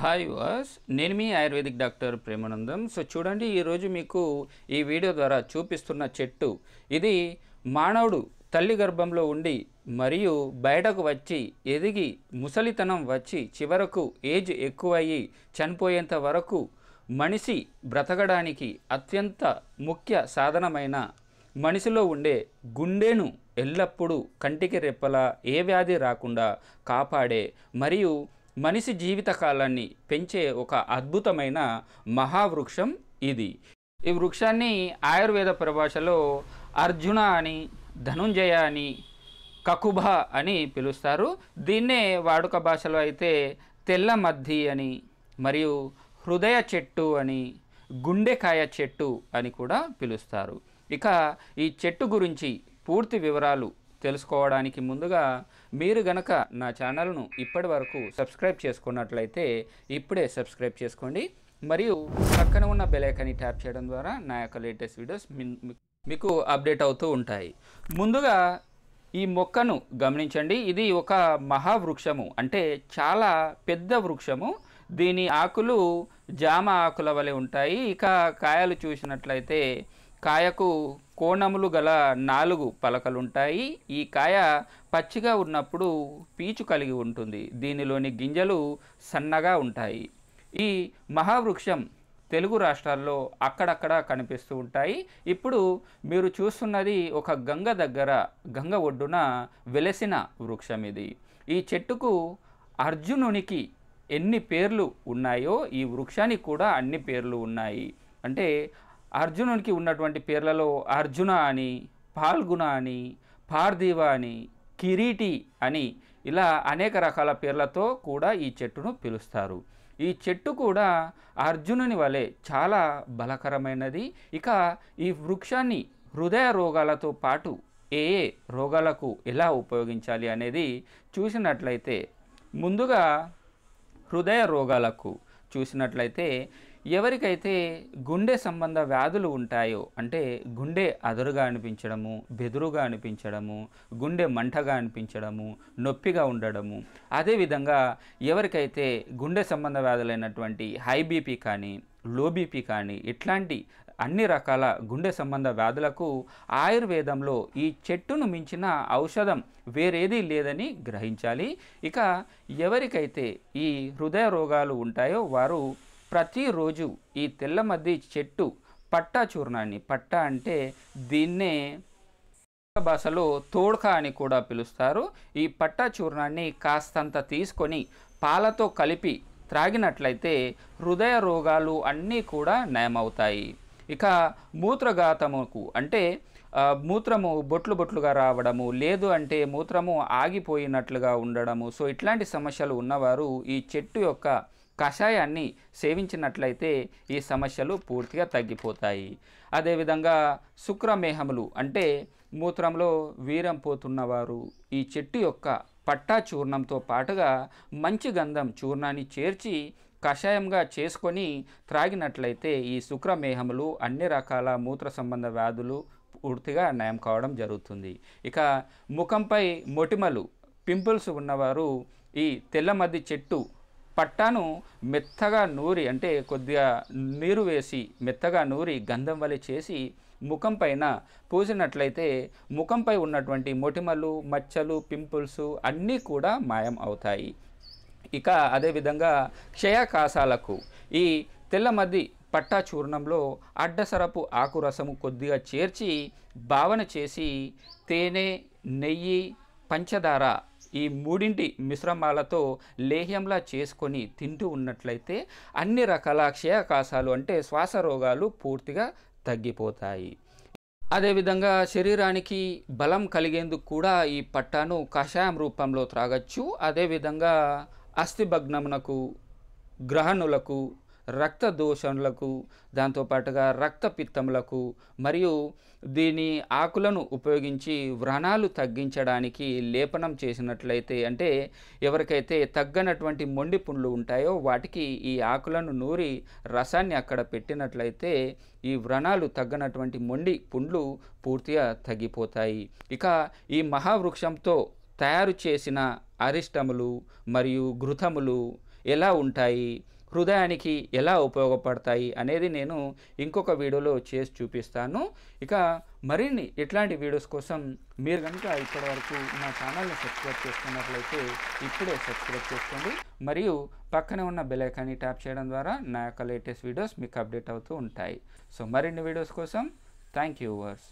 hi వాస్ నేను మీ ఆయుర్వేదిక్ డాక్టర్ ప్రేమానందం సో చూడండి ఈరోజు మీకు ఈ వీడియో ద్వారా చూపిస్తున్న చెట్టు ఇది మానవుడు తల్లి గర్భంలో ఉండి మరియు బయటకు వచ్చి ఎదిగి ముసలితనం వచ్చి చివరకు ఏజ్ ఎక్కువయ్యి చనిపోయేంత వరకు మనిషి బ్రతకడానికి అత్యంత ముఖ్య సాధనమైన మనిషిలో ఉండే గుండెను ఎల్లప్పుడూ కంటికి రెప్పలా ఏ వ్యాధి రాకుండా కాపాడే మరియు మనిషి జీవితకాలాన్ని పెంచే ఒక అద్భుతమైన మహావృక్షం ఇది ఈ వృక్షాన్ని ఆయుర్వేద పరిభాషలో అర్జున అని ధనుంజయ అని కకుభ అని పిలుస్తారు దీన్నే వాడుక భాషలో అయితే తెల్ల మద్ది అని మరియు హృదయ చెట్టు అని గుండెకాయ చెట్టు అని కూడా పిలుస్తారు ఇక ఈ చెట్టు గురించి పూర్తి వివరాలు తెలుసుకోవడానికి ముందుగా మీరు గనక నా ఛానల్ను ఇప్పటి వరకు సబ్స్క్రైబ్ చేసుకున్నట్లయితే ఇప్పుడే సబ్స్క్రైబ్ చేసుకోండి మరియు పక్కన ఉన్న బెలైకని ట్యాప్ చేయడం ద్వారా నా యొక్క లేటెస్ట్ వీడియోస్ మీకు అప్డేట్ అవుతూ ఉంటాయి ముందుగా ఈ మొక్కను గమనించండి ఇది ఒక మహావృక్షము అంటే చాలా పెద్ద వృక్షము దీని ఆకులు జామ ఆకుల వలె ఉంటాయి ఇక కాయలు చూసినట్లయితే కాయకు కోణములు గల నాలుగు పలకలుంటాయి ఈ కాయ పచ్చిగా ఉన్నప్పుడు పీచు కలిగి ఉంటుంది దీనిలోని గింజలు సన్నగా ఉంటాయి ఈ మహావృక్షం తెలుగు రాష్ట్రాల్లో అక్కడక్కడ కనిపిస్తూ ఉంటాయి ఇప్పుడు మీరు చూస్తున్నది ఒక గంగ దగ్గర గంగ ఒడ్డున వెలసిన వృక్షం ఇది ఈ చెట్టుకు అర్జునునికి ఎన్ని పేర్లు ఉన్నాయో ఈ వృక్షానికి కూడా అన్ని పేర్లు ఉన్నాయి అంటే అర్జునునికి ఉన్నటువంటి పేర్లలో అర్జున అని పాల్గుణ అని పార్థివ అని కిరీటి అని ఇలా అనేక రకాల పేర్లతో కూడా ఈ చెట్టును పిలుస్తారు ఈ చెట్టు కూడా అర్జునుని వలె చాలా బలకరమైనది ఇక ఈ వృక్షాన్ని హృదయ రోగాలతో పాటు ఏ ఏ రోగాలకు ఎలా ఉపయోగించాలి అనేది చూసినట్లయితే ముందుగా హృదయ రోగాలకు చూసినట్లయితే ఎవరికైతే గుండె సంబంధ వ్యాధులు ఉంటాయో అంటే గుండె అదరుగా అనిపించడము బెదురుగా అనిపించడము గుండె మంటగా అనిపించడము నొప్పిగా ఉండడము అదేవిధంగా ఎవరికైతే గుండె సంబంధ వ్యాధులైనటువంటి హై బీపీ కానీ లో బీపీ కానీ ఇట్లాంటి అన్ని రకాల గుండె సంబంధ వ్యాధులకు ఆయుర్వేదంలో ఈ చెట్టును మించిన ఔషధం వేరేది లేదని గ్రహించాలి ఇక ఎవరికైతే ఈ హృదయ రోగాలు ఉంటాయో వారు ప్రతిరోజు ఈ తెల్లమద్ది చెట్టు పట్టా చూర్ణాన్ని పట్టా అంటే దీన్నే భాషలో తోడ్క అని కూడా పిలుస్తారు ఈ పట్టా చూర్ణాన్ని కాస్తంత తీసుకొని పాలతో కలిపి త్రాగినట్లయితే హృదయ రోగాలు అన్నీ కూడా నయమవుతాయి ఇక మూత్రఘాతముకు అంటే మూత్రము బొట్లు బొట్లుగా రావడము లేదు అంటే మూత్రము ఆగిపోయినట్లుగా ఉండడము సో ఇట్లాంటి సమస్యలు ఉన్నవారు ఈ చెట్టు యొక్క కషాయాన్ని సేవించినట్లయితే ఈ సమస్యలు పూర్తిగా తగ్గిపోతాయి అదేవిధంగా శుక్రమేహములు అంటే మూత్రంలో వీరం పోతున్నవారు ఈ చెట్టు యొక్క పట్టా చూర్ణంతో పాటుగా మంచి గంధం చూర్ణాన్ని చేర్చి కషాయంగా చేసుకొని త్రాగినట్లయితే ఈ శుక్రమేహములు అన్ని రకాల మూత్ర సంబంధ వ్యాధులు పూర్తిగా నయం కావడం జరుగుతుంది ఇక ముఖంపై మొటిమలు పింపుల్స్ ఉన్నవారు ఈ తెల్లమద్ది చెట్టు పట్టాను మెత్తగా నూరి అంటే కొద్దిగా నీరు వేసి మెత్తగా నూరి గంధం వలె చేసి ముఖం పైన పూసినట్లయితే ముఖంపై ఉన్నటువంటి మొటిమలు మచ్చలు పింపుల్స్ అన్నీ కూడా మాయం అవుతాయి ఇక అదేవిధంగా క్షయకాశాలకు ఈ తెల్లమద్ది పట్టా చూర్ణంలో అడ్డసరపు ఆకురసము కొద్దిగా చేర్చి భావన చేసి తేనె నెయ్యి పంచదార ఈ మూడింటి మిశ్రమాలతో లేహ్యంలా చేసుకొని తింటూ ఉన్నట్లయితే అన్ని రకాల క్షయాకాశాలు అంటే శ్వాస రోగాలు పూర్తిగా తగ్గిపోతాయి అదేవిధంగా శరీరానికి బలం కలిగేందుకు కూడా ఈ పట్టాను కషాయం రూపంలో త్రాగచ్చు అదేవిధంగా అస్థిభగ్నమునకు గ్రహణులకు రక్త దోషణలకు దాంతోపాటుగా రక్తపిత్తములకు మరియు దీని ఆకులను ఉపయోగించి వ్రణాలు తగ్గించడానికి లేపనం చేసినట్లయితే అంటే ఎవరికైతే తగ్గనటువంటి మొండి పుండ్లు ఉంటాయో వాటికి ఈ ఆకులను నూరి రసాన్ని అక్కడ పెట్టినట్లయితే ఈ వ్రణాలు తగ్గనటువంటి మొండి పుండ్లు పూర్తిగా తగ్గిపోతాయి ఇక ఈ మహావృక్షంతో తయారు చేసిన అరిష్టములు మరియు ఘృతములు ఎలా ఉంటాయి హృదయానికి ఎలా ఉపయోగపడతాయి అనేది నేను ఇంకొక వీడియోలో చేసి చూపిస్తాను ఇక మరిన్ని ఇట్లాంటి వీడియోస్ కోసం మీరు కనుక వరకు నా ఛానల్ని సబ్స్క్రైబ్ చేసుకున్నట్లయితే ఇప్పుడే సబ్స్క్రైబ్ చేసుకోండి మరియు పక్కనే ఉన్న బెల్ ట్యాప్ చేయడం ద్వారా నా యొక్క లేటెస్ట్ వీడియోస్ మీకు అప్డేట్ అవుతూ ఉంటాయి సో మరిన్ని వీడియోస్ కోసం థ్యాంక్ యూ వర్స్